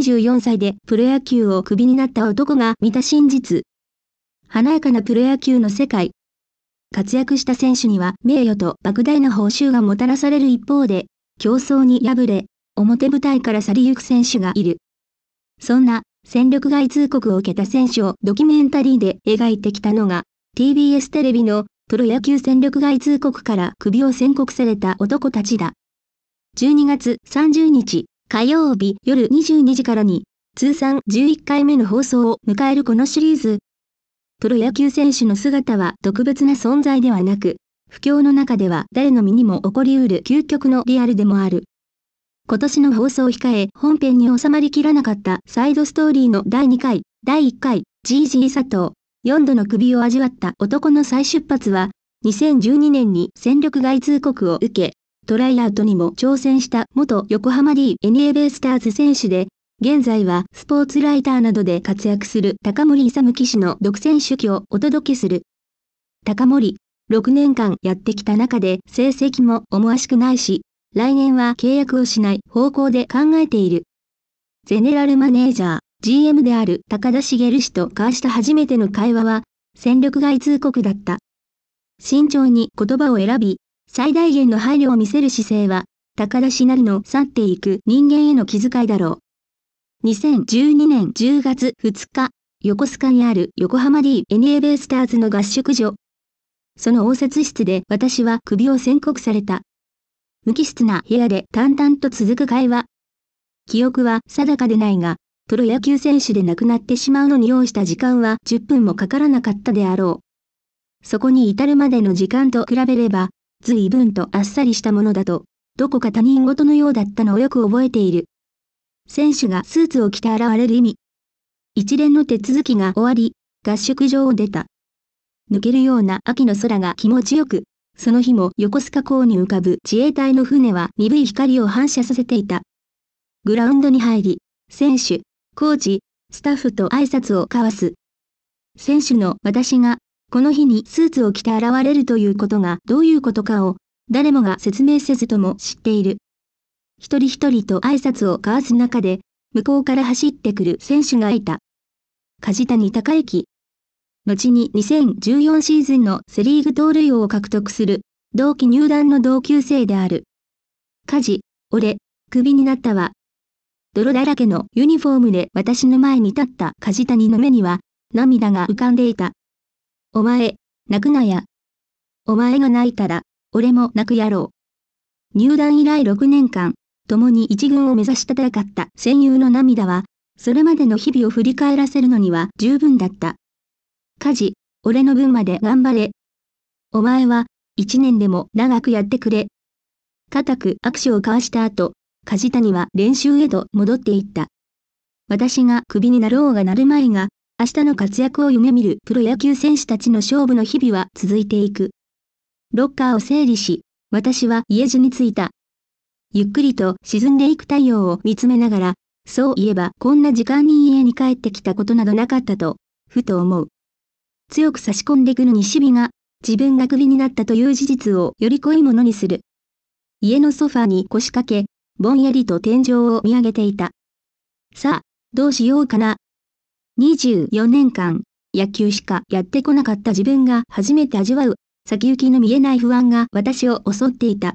24歳でプロ野球をクビになった男が見た真実。華やかなプロ野球の世界。活躍した選手には名誉と莫大な報酬がもたらされる一方で、競争に敗れ、表舞台から去りゆく選手がいる。そんな、戦力外通告を受けた選手をドキュメンタリーで描いてきたのが、TBS テレビのプロ野球戦力外通告から首を宣告された男たちだ。12月30日。火曜日夜22時からに、通算11回目の放送を迎えるこのシリーズ。プロ野球選手の姿は特別な存在ではなく、不況の中では誰の身にも起こりうる究極のリアルでもある。今年の放送を控え、本編に収まりきらなかったサイドストーリーの第2回、第1回、GG 佐藤、4度の首を味わった男の再出発は、2012年に戦力外通告を受け、トライアウトにも挑戦した元横浜 DNA ベイスターズ選手で、現在はスポーツライターなどで活躍する高森勇騎士の独占手記をお届けする。高森、6年間やってきた中で成績も思わしくないし、来年は契約をしない方向で考えている。ゼネラルマネージャー、GM である高田茂氏と交わした初めての会話は、戦力外通告だった。慎重に言葉を選び、最大限の配慮を見せる姿勢は、高田氏なりの去っていく人間への気遣いだろう。2012年10月2日、横須賀にある横浜 DNA ベイスターズの合宿所。その応接室で私は首を宣告された。無機質な部屋で淡々と続く会話。記憶は定かでないが、プロ野球選手で亡くなってしまうのに用した時間は10分もかからなかったであろう。そこに至るまでの時間と比べれば、随分とあっさりしたものだと、どこか他人事のようだったのをよく覚えている。選手がスーツを着て現れる意味。一連の手続きが終わり、合宿場を出た。抜けるような秋の空が気持ちよく、その日も横須賀港に浮かぶ自衛隊の船は鈍い光を反射させていた。グラウンドに入り、選手、コーチ、スタッフと挨拶を交わす。選手の私がこの日にスーツを着て現れるということがどういうことかを、誰もが説明せずとも知っている。一人一人と挨拶を交わす中で、向こうから走ってくる選手がいた。梶谷隆之。後に2014シーズンのセリーグ盗塁王を獲得する、同期入団の同級生である。梶、俺、クビになったわ。泥だらけのユニフォームで私の前に立った梶谷の目には、涙が浮かんでいた。お前、泣くなや。お前が泣いたら、俺も泣くやろう。入団以来6年間、共に一軍を目指したたかった戦友の涙は、それまでの日々を振り返らせるのには十分だった。家事、俺の分まで頑張れ。お前は、一年でも長くやってくれ。固く握手を交わした後、梶谷は練習へと戻っていった。私が首になろうがなるまいが、明日の活躍を夢見るプロ野球選手たちの勝負の日々は続いていく。ロッカーを整理し、私は家路に着いた。ゆっくりと沈んでいく太陽を見つめながら、そういえばこんな時間に家に帰ってきたことなどなかったと、ふと思う。強く差し込んでくる西日が、自分がクになったという事実をより濃いものにする。家のソファに腰掛け、ぼんやりと天井を見上げていた。さあ、どうしようかな。24年間、野球しかやってこなかった自分が初めて味わう、先行きの見えない不安が私を襲っていた。